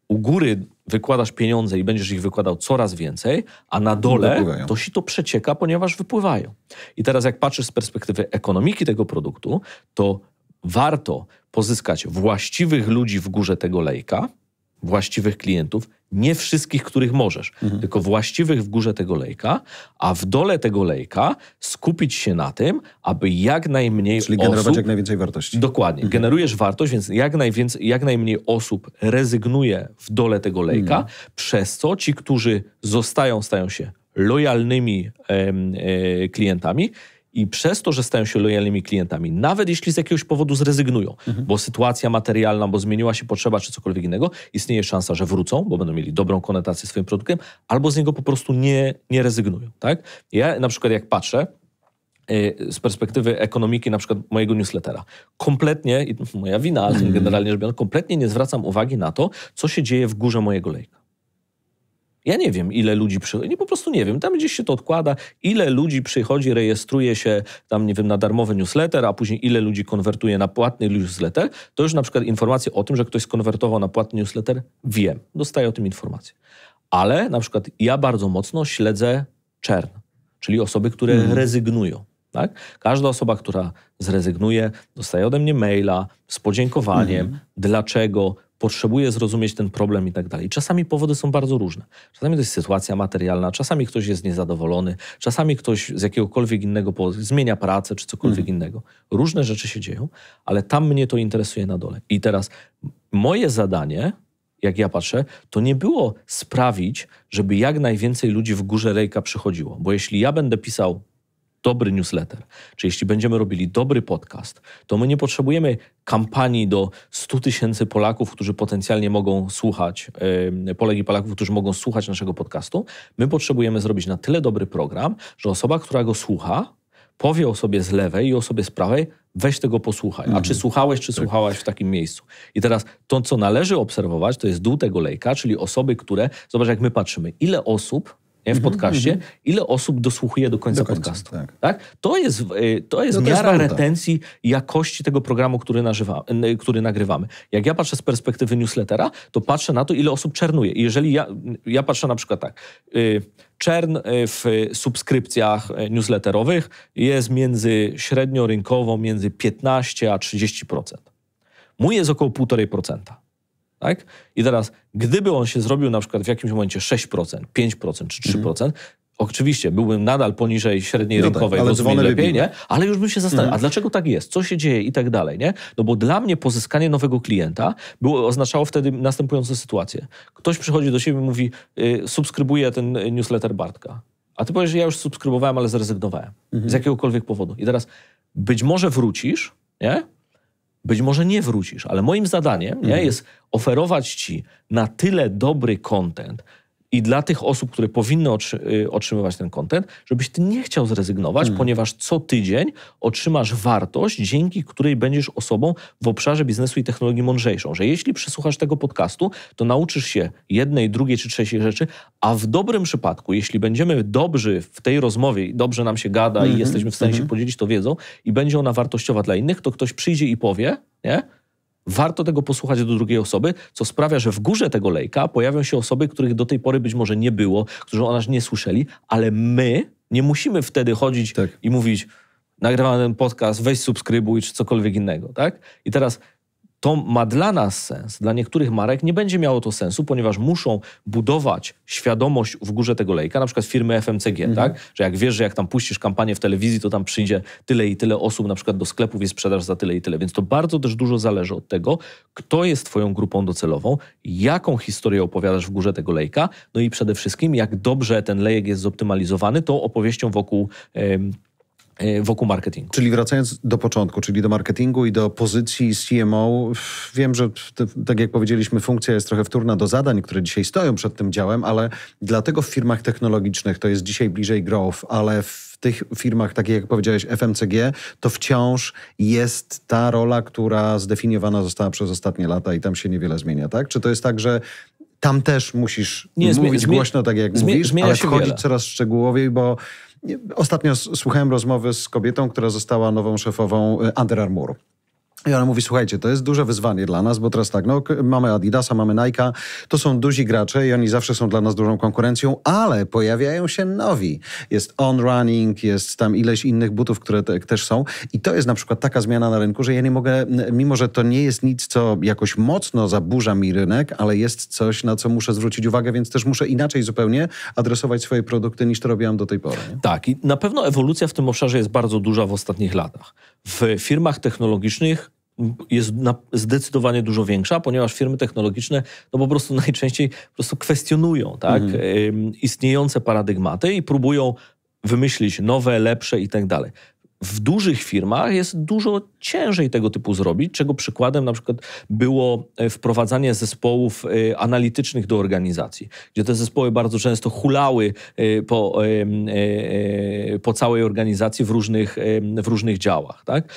u góry wykładasz pieniądze i będziesz ich wykładał coraz więcej, a na dole wypływają. to się to przecieka, ponieważ wypływają. I teraz jak patrzysz z perspektywy ekonomiki tego produktu, to warto pozyskać właściwych ludzi w górze tego lejka, właściwych klientów nie wszystkich, których możesz, mhm. tylko właściwych w górze tego lejka, a w dole tego lejka skupić się na tym, aby jak najmniej Czyli osób... generować jak najwięcej wartości. Dokładnie. Mhm. Generujesz wartość, więc jak, najwięcej, jak najmniej osób rezygnuje w dole tego lejka, mhm. przez co ci, którzy zostają, stają się lojalnymi e, e, klientami i przez to, że stają się lojalnymi klientami, nawet jeśli z jakiegoś powodu zrezygnują, mhm. bo sytuacja materialna, bo zmieniła się potrzeba czy cokolwiek innego, istnieje szansa, że wrócą, bo będą mieli dobrą konotację swoim produktem, albo z niego po prostu nie, nie rezygnują. Tak? Ja na przykład jak patrzę, y, z perspektywy ekonomiki, na przykład mojego newslettera. Kompletnie, moja wina, ale mhm. generalnie rzecz biorąc, kompletnie nie zwracam uwagi na to, co się dzieje w górze mojego lejka. Ja nie wiem, ile ludzi przychodzi, nie, po prostu nie wiem, tam gdzieś się to odkłada, ile ludzi przychodzi, rejestruje się tam, nie wiem, na darmowy newsletter, a później ile ludzi konwertuje na płatny newsletter, to już na przykład informacje o tym, że ktoś skonwertował na płatny newsletter, wiem, dostaję o tym informację. Ale na przykład ja bardzo mocno śledzę czern, czyli osoby, które mhm. rezygnują. Tak? Każda osoba, która zrezygnuje, dostaje ode mnie maila z podziękowaniem, mhm. dlaczego, potrzebuje zrozumieć ten problem i tak dalej. Czasami powody są bardzo różne. Czasami to jest sytuacja materialna, czasami ktoś jest niezadowolony, czasami ktoś z jakiegokolwiek innego powodu zmienia pracę czy cokolwiek mhm. innego. Różne rzeczy się dzieją, ale tam mnie to interesuje na dole. I teraz moje zadanie, jak ja patrzę, to nie było sprawić, żeby jak najwięcej ludzi w górze rejka przychodziło. Bo jeśli ja będę pisał dobry newsletter, czy jeśli będziemy robili dobry podcast, to my nie potrzebujemy kampanii do 100 tysięcy Polaków, którzy potencjalnie mogą słuchać, Polegi i Polaków, którzy mogą słuchać naszego podcastu. My potrzebujemy zrobić na tyle dobry program, że osoba, która go słucha, powie o sobie z lewej i o sobie z prawej, weź tego posłuchaj. A czy mhm. słuchałeś, czy tak. słuchałaś w takim miejscu? I teraz to, co należy obserwować, to jest dół tego lejka, czyli osoby, które, zobacz jak my patrzymy, ile osób nie, w mhm, podcaście, mhm. ile osób dosłuchuje do końca, do końca podcastu. Tak. tak. To jest, y, to jest no to miara jest retencji jakości tego programu, który, nażywa, który nagrywamy. Jak ja patrzę z perspektywy newslettera, to patrzę na to, ile osób czernuje. jeżeli ja, ja patrzę na przykład tak, y, czern y, w subskrypcjach newsletterowych jest między średnio rynkowo między 15 a 30%. Mój jest około 1,5%. Tak? I teraz, gdyby on się zrobił na przykład w jakimś momencie 6%, 5% czy 3%, mhm. Oczywiście byłbym nadal poniżej średniej no tak, rynkowej, tak, rozumiem lepiej, nie? Ale już bym się zastanawiał, mhm. a dlaczego tak jest? Co się dzieje i tak dalej, nie? No bo dla mnie pozyskanie nowego klienta było, oznaczało wtedy następującą sytuację. Ktoś przychodzi do siebie i mówi, y, subskrybuję ten newsletter Bartka. A ty powiesz, że ja już subskrybowałem, ale zrezygnowałem. Mhm. Z jakiegokolwiek powodu. I teraz być może wrócisz, nie? Być może nie wrócisz, ale moim zadaniem mhm. nie, jest oferować ci na tyle dobry kontent i dla tych osób, które powinny y, otrzymywać ten kontent, żebyś ty nie chciał zrezygnować, hmm. ponieważ co tydzień otrzymasz wartość, dzięki której będziesz osobą w obszarze biznesu i technologii mądrzejszą. Że jeśli przesłuchasz tego podcastu, to nauczysz się jednej, drugiej czy trzeciej rzeczy, a w dobrym przypadku, jeśli będziemy dobrzy w tej rozmowie, dobrze nam się gada hmm. i mhm, jesteśmy w stanie hmm. się mhm. podzielić tą wiedzą i będzie ona wartościowa dla innych, to ktoś przyjdzie i powie, nie? warto tego posłuchać do drugiej osoby, co sprawia, że w górze tego lejka pojawią się osoby, których do tej pory być może nie było, którzy o nas nie słyszeli, ale my nie musimy wtedy chodzić tak. i mówić nagrywam ten podcast, weź subskrybuj, czy cokolwiek innego, tak? I teraz to ma dla nas sens. Dla niektórych marek nie będzie miało to sensu, ponieważ muszą budować świadomość w górze tego lejka, na przykład firmy FMCG, mhm. tak? Że jak wiesz, że jak tam puścisz kampanię w telewizji, to tam przyjdzie tyle i tyle osób, na przykład do sklepów jest sprzedaż za tyle i tyle. Więc to bardzo też dużo zależy od tego, kto jest twoją grupą docelową, jaką historię opowiadasz w górze tego lejka, no i przede wszystkim, jak dobrze ten lejek jest zoptymalizowany tą opowieścią wokół. Yy, Y, wokół marketingu. Czyli wracając do początku, czyli do marketingu i do pozycji CMO, wiem, że tak jak powiedzieliśmy, funkcja jest trochę wtórna do zadań, które dzisiaj stoją przed tym działem, ale dlatego w firmach technologicznych to jest dzisiaj bliżej growth, ale w tych firmach, takich jak powiedziałeś, FMCG, to wciąż jest ta rola, która zdefiniowana została przez ostatnie lata i tam się niewiele zmienia, tak? Czy to jest tak, że tam też musisz nie, mówić głośno, tak jak mówisz, ale wchodzić coraz szczegółowiej, bo Ostatnio słuchałem rozmowy z kobietą, która została nową szefową y, Under Armour. I ona mówi, słuchajcie, to jest duże wyzwanie dla nas, bo teraz tak, no, mamy Adidasa, mamy Nike'a, to są duzi gracze i oni zawsze są dla nas dużą konkurencją, ale pojawiają się nowi. Jest On Running, jest tam ileś innych butów, które te, też są i to jest na przykład taka zmiana na rynku, że ja nie mogę, mimo że to nie jest nic, co jakoś mocno zaburza mi rynek, ale jest coś, na co muszę zwrócić uwagę, więc też muszę inaczej zupełnie adresować swoje produkty, niż to robiłam do tej pory. Tak i na pewno ewolucja w tym obszarze jest bardzo duża w ostatnich latach w firmach technologicznych jest zdecydowanie dużo większa, ponieważ firmy technologiczne no po prostu najczęściej po prostu kwestionują tak, mhm. istniejące paradygmaty i próbują wymyślić nowe, lepsze i tak dalej w dużych firmach jest dużo ciężej tego typu zrobić, czego przykładem na przykład było e, wprowadzanie zespołów e, analitycznych do organizacji, gdzie te zespoły bardzo często hulały e, po, po całej organizacji w różnych, w różnych działach. Tak?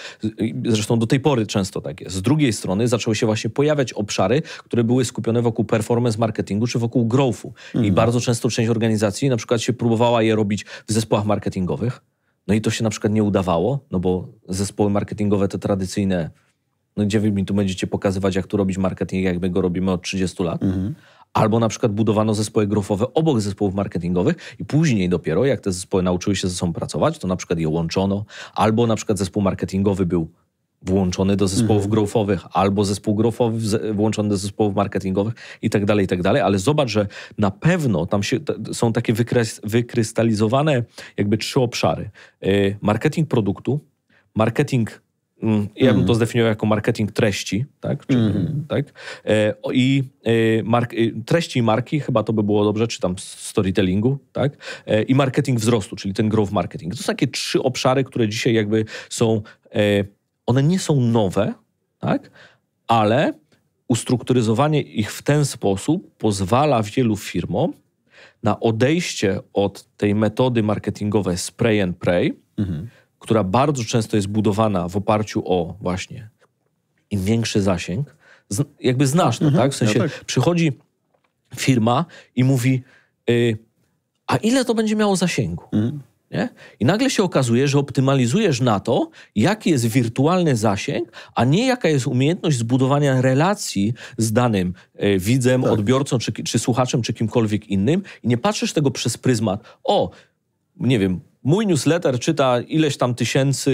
Zresztą do tej pory często tak jest. Z drugiej strony zaczęły się właśnie pojawiać obszary, które były skupione wokół performance marketingu czy wokół growthu. Mhm. I bardzo często część organizacji na przykład się próbowała je robić w zespołach marketingowych, no i to się na przykład nie udawało, no bo zespoły marketingowe te tradycyjne, no gdzie wy mi tu będziecie pokazywać, jak tu robić marketing, jak my go robimy od 30 lat. Mhm. Albo na przykład budowano zespoły grofowe obok zespołów marketingowych i później dopiero, jak te zespoły nauczyły się ze sobą pracować, to na przykład je łączono. Albo na przykład zespół marketingowy był włączony do zespołów mhm. growthowych, albo zespół growthowy włączony do zespołów marketingowych i tak dalej, i tak dalej, ale zobacz, że na pewno tam się, są takie wykres, wykrystalizowane jakby trzy obszary. Y, marketing produktu, marketing mm, ja bym mm. to mhm. zdefiniował jako marketing treści, tak? mm. tak? E, I e, treści marki, chyba to by było dobrze, czy tam storytellingu, tak? E, I marketing wzrostu, czyli ten growth marketing. To są takie trzy obszary, które dzisiaj jakby są e, one nie są nowe, tak? ale ustrukturyzowanie ich w ten sposób pozwala wielu firmom na odejście od tej metody marketingowej spray and pray, mhm. która bardzo często jest budowana w oparciu o właśnie im większy zasięg. Z, jakby znasz to, mhm. tak? W sensie ja no tak. przychodzi firma i mówi, y, a ile to będzie miało zasięgu? Mhm. Nie? I nagle się okazuje, że optymalizujesz na to, jaki jest wirtualny zasięg, a nie jaka jest umiejętność zbudowania relacji z danym y, widzem, tak. odbiorcą, czy, czy słuchaczem, czy kimkolwiek innym. I nie patrzysz tego przez pryzmat, o, nie wiem, mój newsletter czyta ileś tam tysięcy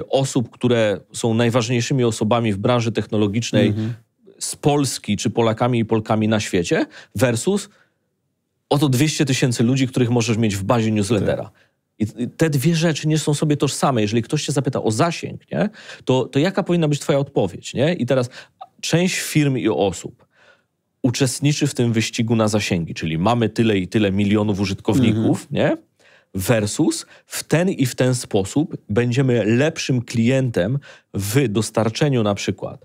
y, osób, które są najważniejszymi osobami w branży technologicznej mhm. z Polski, czy Polakami i Polkami na świecie, versus oto 200 tysięcy ludzi, których możesz mieć w bazie newslettera. Tak. I te dwie rzeczy nie są sobie tożsame. Jeżeli ktoś cię zapyta o zasięg, nie? To, to jaka powinna być twoja odpowiedź? Nie? I teraz część firm i osób uczestniczy w tym wyścigu na zasięgi, czyli mamy tyle i tyle milionów użytkowników, mhm. nie? versus w ten i w ten sposób będziemy lepszym klientem w dostarczeniu na przykład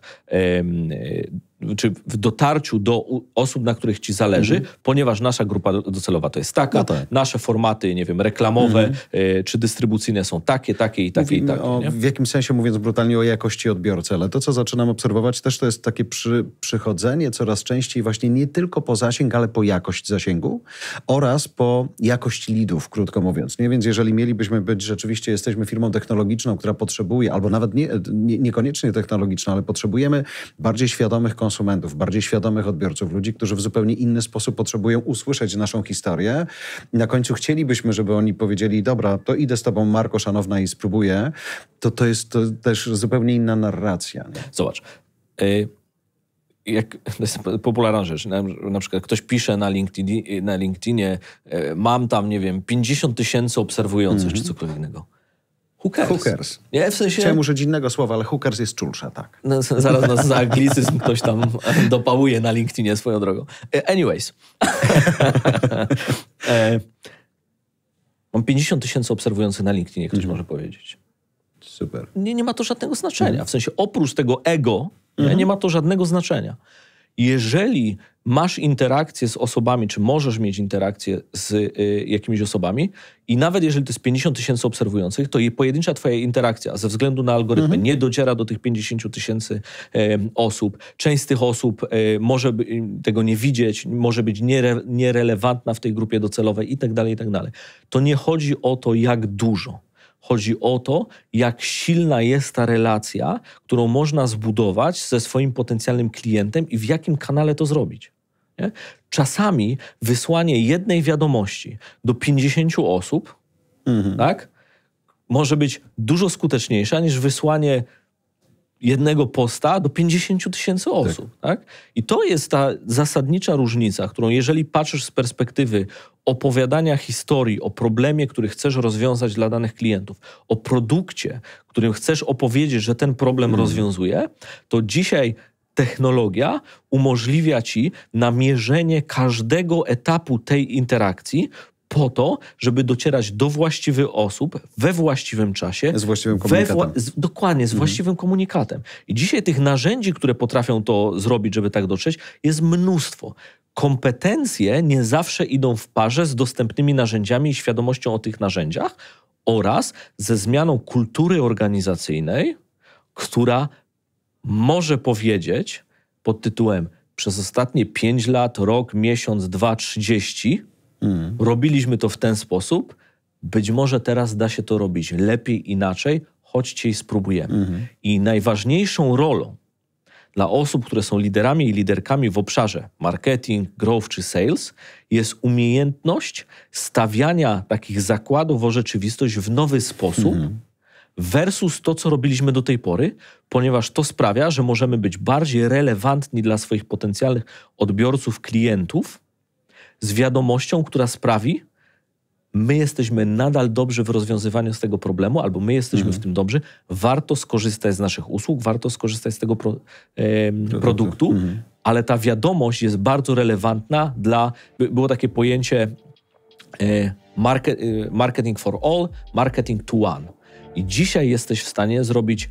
czy w dotarciu do osób, na których ci zależy, mhm. ponieważ nasza grupa docelowa to jest taka, no tak. nasze formaty, nie wiem, reklamowe mhm. E, czy dystrybucyjne są takie, takie i takie Mówimy i takie. O, w jakimś sensie mówiąc brutalnie o jakości odbiorcy, ale to, co zaczynam obserwować też to jest takie przy, przychodzenie coraz częściej właśnie nie tylko po zasięg, ale po jakość zasięgu oraz po jakość lidów, krótko mówiąc. Nie? Więc jeżeli mielibyśmy być rzeczywiście, jesteśmy firmą technologiczną, która potrzebuje, albo nawet nie, nie, niekoniecznie technologiczną, ale potrzebujemy bardziej świadomych konsumentów, konsumentów, bardziej świadomych odbiorców, ludzi, którzy w zupełnie inny sposób potrzebują usłyszeć naszą historię. Na końcu chcielibyśmy, żeby oni powiedzieli, dobra, to idę z tobą, Marko, szanowna, i spróbuję. To, to jest to też zupełnie inna narracja. Nie? Zobacz. Y jak, to jest popularna rzecz. Na, na, przykład ktoś pisze na, LinkedIn, na LinkedInie, y, mam tam, nie wiem, 50 tysięcy obserwujących mm -hmm. czy mhm. cokolwiek innego. Hookers. hookers. Nie, w sensie... Chciałem użyć innego słowa, ale hookers jest czulsza, tak. No, zaraz nas za anglicyzm ktoś tam dopałuje na LinkedInie swoją drogą. E, anyways. E, mam 50 tysięcy obserwujących na LinkedInie, ktoś mm. może powiedzieć. Super. Nie, nie ma to żadnego znaczenia. W sensie oprócz tego ego, mm -hmm. nie, mhm. nie ma to żadnego znaczenia jeżeli masz interakcję z osobami, czy możesz mieć interakcję z y, jakimiś osobami i nawet jeżeli to jest 50 tysięcy obserwujących, to jej pojedyncza twoja interakcja ze względu na algorytmy mhm. nie dociera do tych 50 tysięcy osób. Część z tych osób y, może by, tego nie widzieć, może być niere, nierelewantna w tej grupie docelowej i tak dalej, i tak dalej. To nie chodzi o to, jak dużo Chodzi o to, jak silna jest ta relacja, którą można zbudować ze swoim potencjalnym klientem i w jakim kanale to zrobić. Nie? Czasami wysłanie jednej wiadomości do 50 osób, mhm. tak? Może być dużo skuteczniejsza niż wysłanie jednego posta do 50 tysięcy osób. Tak. tak. I to jest ta zasadnicza różnica, którą jeżeli patrzysz z perspektywy opowiadania historii o problemie, który chcesz rozwiązać dla danych klientów, o produkcie, którym chcesz opowiedzieć, że ten problem hmm. rozwiązuje, to dzisiaj technologia umożliwia ci namierzenie każdego etapu tej interakcji po to, żeby docierać do właściwych osób we właściwym czasie. Z właściwym komunikatem. Wła z, dokładnie, z mhm. właściwym komunikatem. I dzisiaj tych narzędzi, które potrafią to zrobić, żeby tak dotrzeć, jest mnóstwo. Kompetencje nie zawsze idą w parze z dostępnymi narzędziami i świadomością o tych narzędziach oraz ze zmianą kultury organizacyjnej, która może powiedzieć pod tytułem przez ostatnie 5 lat, rok, miesiąc, dwa, trzydzieści Mm. Robiliśmy to w ten sposób. Być może teraz da się to robić lepiej, inaczej. Chodźcie i spróbujemy. Mm. I najważniejszą rolą dla osób, które są liderami i liderkami w obszarze marketing, growth czy sales, jest umiejętność stawiania takich zakładów o rzeczywistość w nowy sposób. Mm versus to, co robiliśmy do tej pory, ponieważ to sprawia, że możemy być bardziej relewantni dla swoich potencjalnych odbiorców, klientów z wiadomością, która sprawi, my jesteśmy nadal dobrzy w rozwiązywaniu z tego problemu, albo my jesteśmy mhm. w tym dobrzy, warto skorzystać z naszych usług, warto skorzystać z tego pro, e, produktu, mhm. ale ta wiadomość jest bardzo relevantna dla, było takie pojęcie e, market, e, marketing for all, marketing to one. I dzisiaj jesteś w stanie zrobić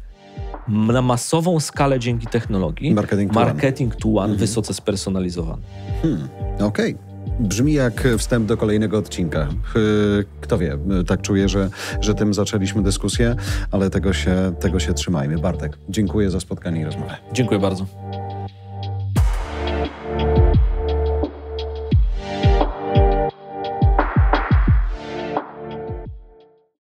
na masową skalę dzięki technologii marketing to marketing one, to one mhm. wysoce spersonalizowany. Hmm. Okej. Okay. Brzmi jak wstęp do kolejnego odcinka. Yy, kto wie, yy, tak czuję, że, że tym zaczęliśmy dyskusję, ale tego się, tego się trzymajmy. Bartek, dziękuję za spotkanie i rozmowę. Dziękuję bardzo.